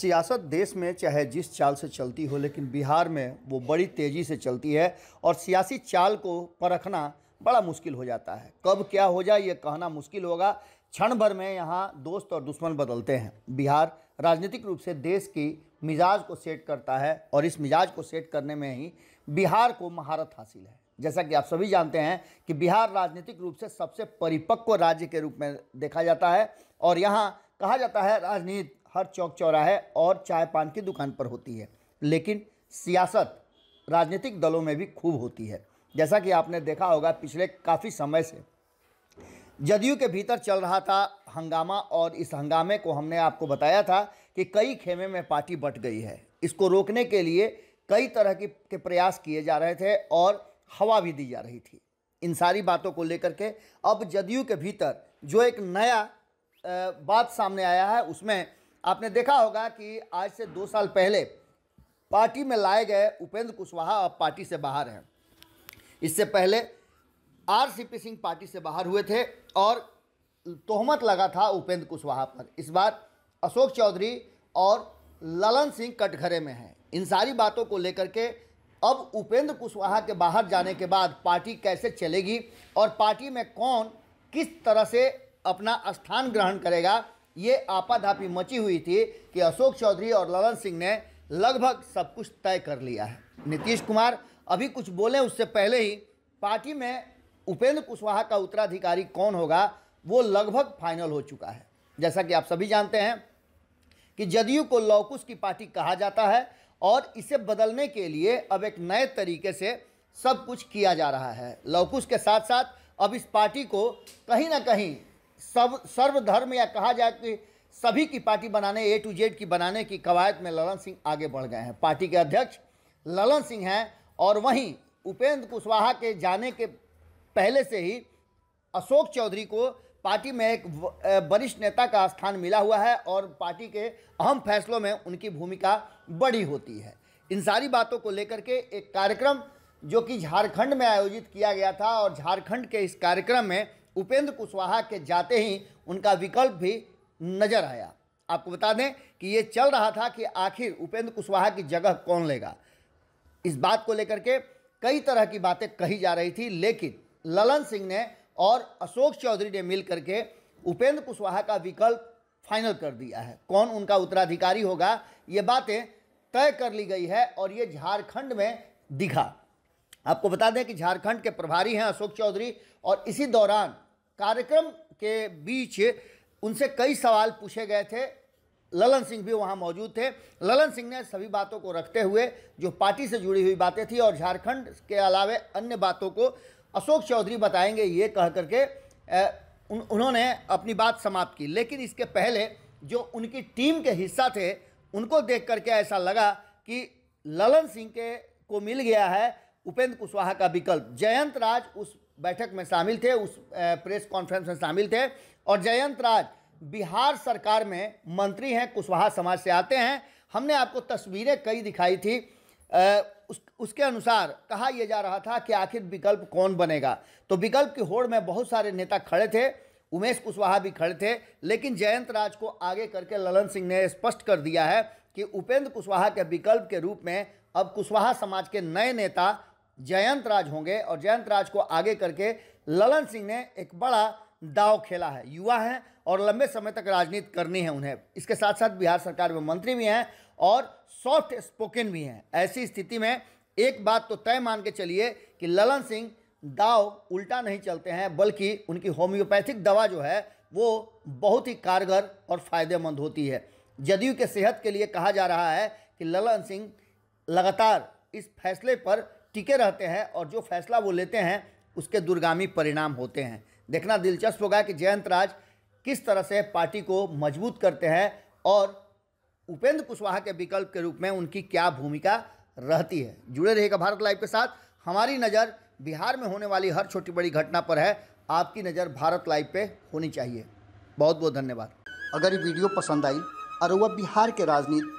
सियासत देश में चाहे जिस चाल से चलती हो लेकिन बिहार में वो बड़ी तेज़ी से चलती है और सियासी चाल को परखना बड़ा मुश्किल हो जाता है कब क्या हो जाए ये कहना मुश्किल होगा क्षण भर में यहाँ दोस्त और दुश्मन बदलते हैं बिहार राजनीतिक रूप से देश की मिजाज को सेट करता है और इस मिजाज को सेट करने में ही बिहार को महारत हासिल है जैसा कि आप सभी जानते हैं कि बिहार राजनीतिक रूप से सबसे परिपक्व राज्य के रूप में देखा जाता है और यहाँ कहा जाता है राजनीति हर चौक चौराहे और चाय पान की दुकान पर होती है लेकिन सियासत राजनीतिक दलों में भी खूब होती है जैसा कि आपने देखा होगा पिछले काफ़ी समय से जदयू के भीतर चल रहा था हंगामा और इस हंगामे को हमने आपको बताया था कि कई खेमे में पार्टी बट गई है इसको रोकने के लिए कई तरह की के प्रयास किए जा रहे थे और हवा भी दी जा रही थी इन सारी बातों को लेकर के अब जदयू के भीतर जो एक नया बात सामने आया है उसमें आपने देखा होगा कि आज से दो साल पहले पार्टी में लाए गए उपेंद्र कुशवाहा अब पार्टी से बाहर हैं इससे पहले R C P Singh party से बाहर हुए थे और तोहमत लगा था उपेंद्र कुशवाहा पर इस बार अशोक चौधरी और ललन सिंह कटघरे में हैं इन सारी बातों को लेकर के अब उपेंद्र कुशवाहा के बाहर जाने के बाद पार्टी कैसे चलेगी और पार्टी में कौन किस तरह से अपना स्थान ग्रहण करेगा ये आपाधापी मची हुई थी कि अशोक चौधरी और ललन सिंह ने लगभग सब कुछ तय कर लिया है नीतीश कुमार अभी कुछ बोले उससे पहले ही पार्टी में उपेंद्र कुशवाहा का उत्तराधिकारी कौन होगा वो लगभग फाइनल हो चुका है जैसा कि आप सभी जानते हैं कि जदयू को लौकुश की पार्टी कहा जाता है और इसे बदलने के लिए अब एक नए तरीके से सब कुछ किया जा रहा है लौकुश के साथ साथ अब इस पार्टी को कहीं ना कहीं सब सर्वधर्म या कहा जाए कि सभी की पार्टी बनाने ए टू जेड की बनाने की कवायद में ललन सिंह आगे बढ़ गए हैं पार्टी के अध्यक्ष ललन सिंह हैं और वहीं उपेंद्र कुशवाहा के जाने के पहले से ही अशोक चौधरी को पार्टी में एक वरिष्ठ नेता का स्थान मिला हुआ है और पार्टी के अहम फैसलों में उनकी भूमिका बड़ी होती है इन सारी बातों को लेकर के एक कार्यक्रम जो कि झारखंड में आयोजित किया गया था और झारखंड के इस कार्यक्रम में उपेंद्र कुशवाहा के जाते ही उनका विकल्प भी नजर आया आपको बता दें कि ये चल रहा था कि आखिर उपेंद्र कुशवाहा की जगह कौन लेगा इस बात को लेकर के कई तरह की बातें कही जा रही थी लेकिन ललन सिंह ने और अशोक चौधरी ने मिल करके उपेंद्र कुशवाहा का विकल्प फाइनल कर दिया है कौन उनका उत्तराधिकारी होगा ये बातें तय कर ली गई है और ये झारखंड में दिखा आपको बता दें कि झारखंड के प्रभारी हैं अशोक चौधरी और इसी दौरान कार्यक्रम के बीच उनसे कई सवाल पूछे गए थे ललन सिंह भी वहाँ मौजूद थे ललन सिंह ने सभी बातों को रखते हुए जो पार्टी से जुड़ी हुई बातें थी और झारखंड के अलावे अन्य बातों को अशोक चौधरी बताएंगे ये कह करके उन, उन्होंने अपनी बात समाप्त की लेकिन इसके पहले जो उनकी टीम के हिस्सा थे उनको देख करके ऐसा लगा कि ललन सिंह के को मिल गया है उपेंद्र कुशवाहा का विकल्प जयंत राज उस बैठक में शामिल थे उस प्रेस कॉन्फ्रेंस में शामिल थे और जयंत राज बिहार सरकार में मंत्री हैं कुशवाहा समाज से आते हैं हमने आपको तस्वीरें कई दिखाई थी उस, उसके अनुसार कहा यह जा रहा था कि आखिर विकल्प कौन बनेगा तो विकल्प की होड़ में बहुत सारे नेता खड़े थे उमेश कुशवाहा भी खड़े थे लेकिन जयंत राज को आगे करके ललन सिंह ने स्पष्ट कर दिया है कि उपेंद्र कुशवाहा के विकल्प के रूप में अब कुशवाहा समाज के नए नेता जयंत राज होंगे और जयंत राज को आगे करके ललन सिंह ने एक बड़ा दाव खेला है युवा हैं और लंबे समय तक राजनीति करनी है उन्हें इसके साथ साथ बिहार सरकार में मंत्री भी हैं और सॉफ्ट स्पोकन भी हैं ऐसी स्थिति में एक बात तो तय मान के चलिए कि ललन सिंह दाव उल्टा नहीं चलते हैं बल्कि उनकी होम्योपैथिक दवा जो है वो बहुत ही कारगर और फायदेमंद होती है जदयू के सेहत के लिए कहा जा रहा है कि ललन सिंह लगातार इस फैसले पर टिके रहते हैं और जो फैसला वो लेते हैं उसके दुर्गामी परिणाम होते हैं देखना दिलचस्प होगा कि जयंत राज किस तरह से पार्टी को मजबूत करते हैं और उपेंद्र कुशवाहा के विकल्प के रूप में उनकी क्या भूमिका रहती है जुड़े रहिएगा भारत लाइव के साथ हमारी नज़र बिहार में होने वाली हर छोटी बड़ी घटना पर है आपकी नज़र भारत लाइव पे होनी चाहिए बहुत बहुत धन्यवाद अगर ये वीडियो पसंद आई और वह बिहार के राजनीति